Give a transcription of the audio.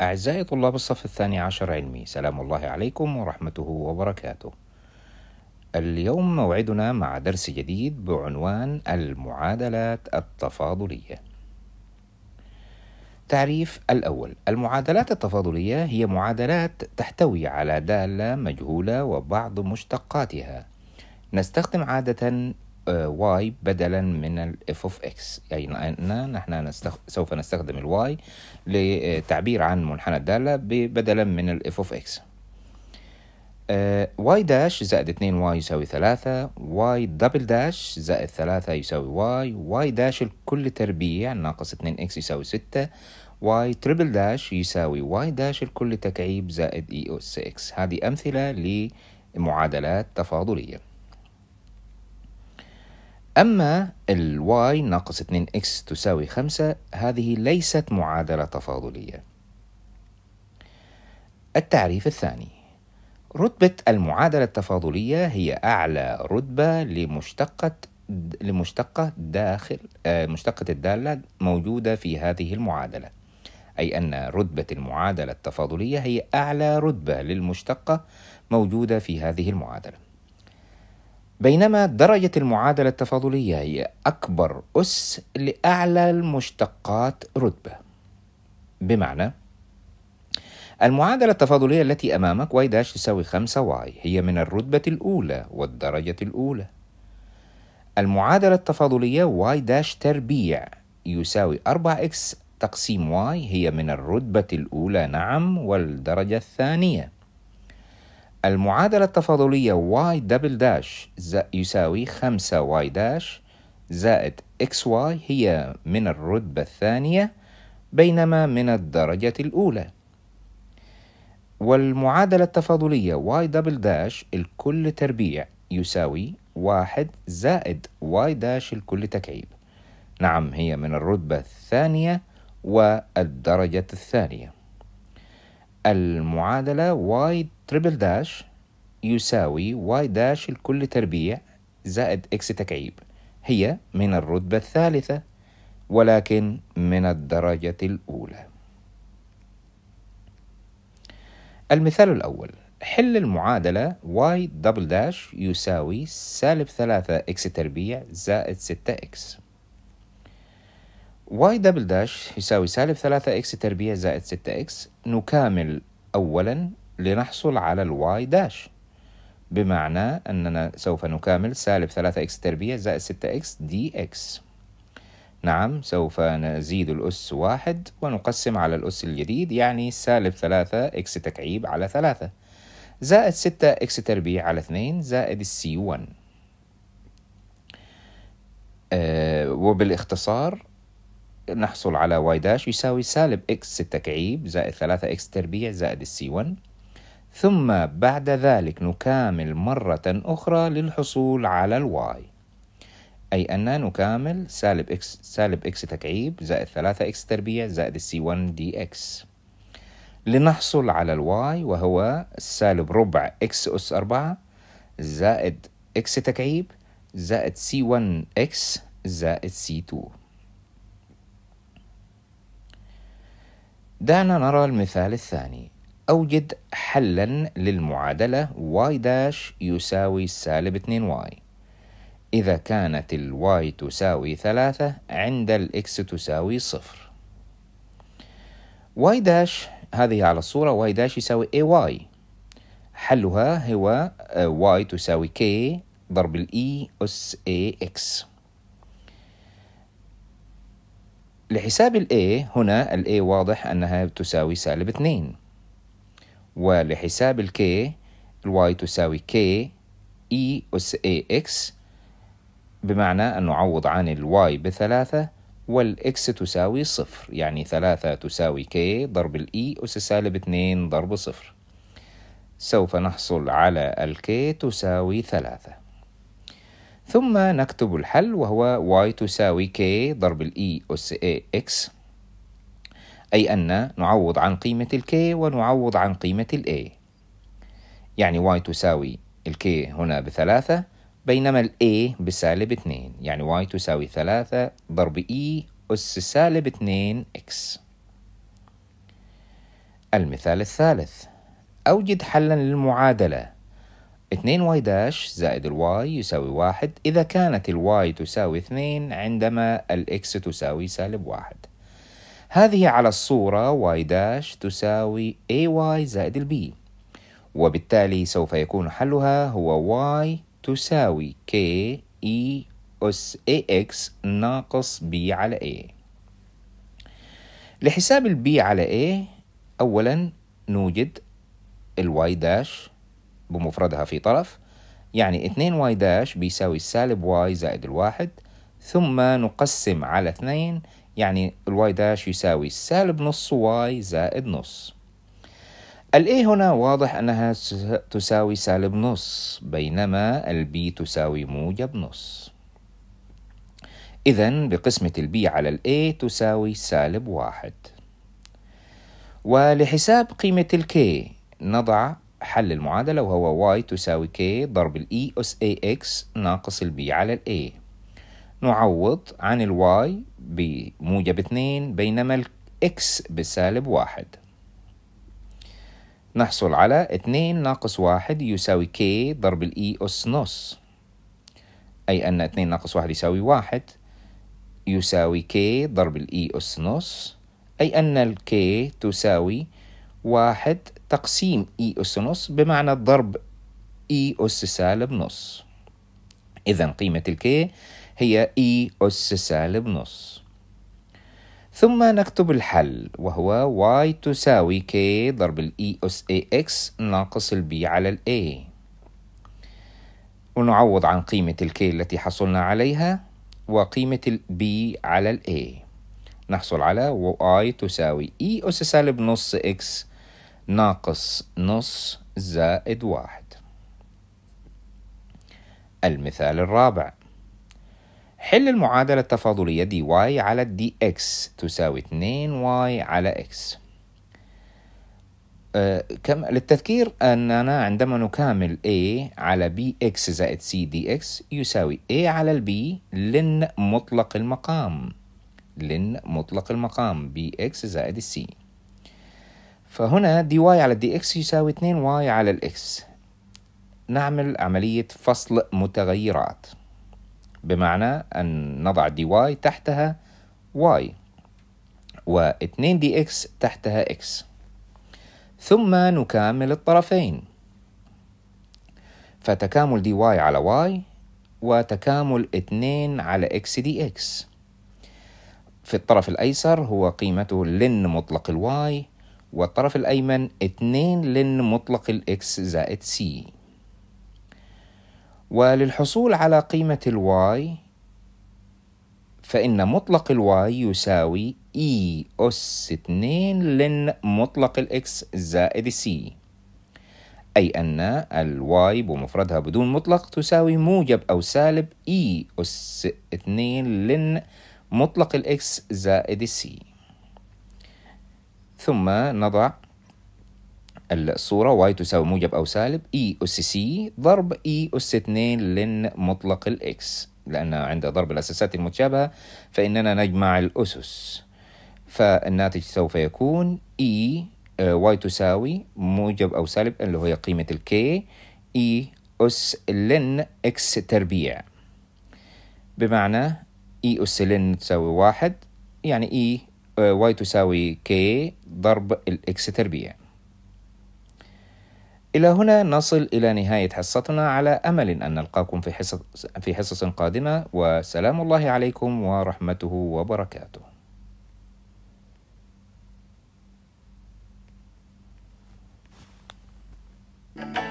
أعزائي طلاب الصف الثاني عشر علمي سلام الله عليكم ورحمته وبركاته اليوم موعدنا مع درس جديد بعنوان المعادلات التفاضلية تعريف الأول المعادلات التفاضلية هي معادلات تحتوي على دالة مجهولة وبعض مشتقاتها نستخدم عادة واي بدلا من الاف اوف اكس يعني ان نحن نستخ... سوف نستخدم الواي لتعبير عن منحنى الدالة بدلا من الاف اوف اكس واي داش زائد 2 واي يساوي 3 واي دبل داش زائد 3 يساوي واي واي داش الكل تربيع ناقص 2 اكس يساوي 6 واي تريبل داش يساوي واي داش الكل تكعيب زائد اي اس اكس هذه امثله لمعادلات تفاضليه أما الواي ناقص 2x تساوي 5 هذه ليست معادلة تفاضلية التعريف الثاني رتبة المعادلة التفاضلية هي أعلى رتبة لمشتقة لمشتقة داخل آه، مشتقة الدالة موجودة في هذه المعادلة أي أن رتبة المعادلة التفاضلية هي أعلى رتبة للمشتقة موجودة في هذه المعادلة بينما درجة المعادلة التفاضلية هي أكبر أس لأعلى المشتقات رتبة بمعنى المعادلة التفاضلية التي أمامك y داش تساوي 5 y هي من الرتبة الأولى والدرجة الأولى المعادلة التفاضلية y داش تربيع يساوي 4x تقسيم y هي من الرتبة الأولى نعم والدرجة الثانية المعادلة التفاضلية y دبل داش يساوي 5 y داش زائد xy هي من الرتبة الثانية بينما من الدرجة الأولى والمعادلة التفاضلية y دبل داش الكل تربيع يساوي واحد زائد y داش الكل تكعيب نعم هي من الرتبة الثانية والدرجة الثانية المعادلة y triple داش يساوي y داش الكل تربيع زائد x تكعيب هي من الرتبة الثالثة ولكن من الدرجة الأولى المثال الأول حل المعادلة y دبل داش يساوي سالب ثلاثة x تربيع زائد ستة x y دبل داش يساوي سالب 3 x تربيع زائد 6 x نكامل أولا لنحصل على y داش بمعنى أننا سوف نكامل سالب 3 x تربيع زائد 6 x dx نعم سوف نزيد الأس واحد ونقسم على الأس الجديد يعني سالب 3 x تكعيب على 3 زائد 6 x تربيع على 2 زائد السي 1 أه وبالاختصار نحصل على واي داش يساوي سالب اكس 6 زائد ثلاثة اكس تربيع زائد السي 1 ثم بعد ذلك نكامل مرة أخرى للحصول على الواي أي أن نكامل سالب إكس سالب إكس تكعيب زائد ثلاثة إكس تربيع زائد السي 1 دي إكس لنحصل على الواي وهو سالب ربع إكس أس أربعة زائد إكس تكعيب زائد سي 1 إكس زائد سي 2 دعنا نرى المثال الثاني أوجد حلا للمعادلة y داش يساوي سالب 2y إذا كانت ال y تساوي ثلاثة عند ال x تساوي صفر y داش هذه على الصورة y داش يساوي a y حلها هو y آه، تساوي k ضرب e اس a x لحساب ال A هنا ال A واضح أنها تساوي سالب 2 ولحساب ال K ال Y تساوي K E أس A X بمعنى أن نعوض عن ال Y بثلاثة X تساوي صفر يعني ثلاثة تساوي K ضرب E أس سالب 2 ضرب صفر سوف نحصل على K تساوي ثلاثة ثم نكتب الحل وهو y تساوي k ضرب ال e أس a x أي أن نعوض عن قيمة ال k ونعوض عن قيمة ال a يعني y تساوي ال k هنا بثلاثة بينما ال a بسالب اثنين يعني y تساوي ثلاثة ضرب e أس سالب اثنين x المثال الثالث أوجد حلا للمعادلة 2 y داش زائد الواي يساوي واحد إذا كانت الواي تساوي 2 عندما الإكس تساوي سالب واحد هذه على الصورة y داش تساوي ay زائد b وبالتالي سوف يكون حلها هو y تساوي k e أس ax ناقص b على a لحساب b على a أولا نوجد y داش بمفردها في طرف يعني 2 واي داش بيساوي سالب واي زائد الواحد ثم نقسم على 2 يعني الواي داش يساوي سالب نص واي زائد نص الاي هنا واضح انها تساوي سالب نص بينما البي تساوي موجب نص اذا بقسمة البي على الاي تساوي سالب واحد ولحساب قيمة الكي نضع حل المعادلة وهو y تساوي k ضرب ال e أس x ناقص ال b على ال a نعوض عن ال y بموجب 2 بينما ال x بسالب 1 نحصل على 2 ناقص 1 يساوي k ضرب ال e أس نص أي أن 2 ناقص 1 يساوي 1 يساوي k ضرب ال e أس نص أي أن ال k تساوي واحد تقسيم إي e أس نص بمعنى ضرب إي e أس سالب نص إذا قيمة الكي هي إي e أس سالب نص ثم نكتب الحل وهو y تساوي كي ضرب الإي أس إي إكس ناقص ال b على ال a ونعوض عن قيمة ال التي حصلنا عليها وقيمة ال b على ال a نحصل على y تساوي إي أس سالب نص x ناقص نص زائد واحد المثال الرابع حل المعادلة التفاضلية دي واي على اكس تساوي 2 واي على x أه كم للتذكير أننا عندما نكامل a على bx زائد c dx يساوي a على b لن مطلق المقام لن مطلق المقام bx زائد c فهنا دي واي على دي اكس يساوي 2 واي على الاكس نعمل عملية فصل متغيرات بمعنى أن نضع دي واي تحتها واي و 2 دي اكس تحتها اكس ثم نكامل الطرفين فتكامل دي واي على واي وتكامل 2 على اكس دي اكس في الطرف الأيسر هو قيمته لن مطلق الواي والطرف الأيمن 2 لن مطلق الإكس زائد سي وللحصول على قيمة الواي فإن مطلق الواي يساوي إي e أس 2 لن مطلق الإكس زائد سي أي أن الواي بمفردها بدون مطلق تساوي موجب أو سالب إي e أس 2 لن مطلق الإكس زائد سي ثم نضع الصورة y تساوي موجب أو سالب e أس c ضرب e أس 2 لن مطلق الإكس لأن عند ضرب الأساسات المتشابهة فإننا نجمع الأسس فالناتج سوف يكون e y آه، تساوي موجب أو سالب اللي هي قيمة الكي e أس لن إكس تربيع بمعنى e أس لن تساوي واحد يعني e واي آه، تساوي كي ضرب الإكس تربيع إلى هنا نصل إلى نهاية حصتنا على أمل أن نلقاكم في حصص, في حصص قادمة وسلام الله عليكم ورحمته وبركاته thank you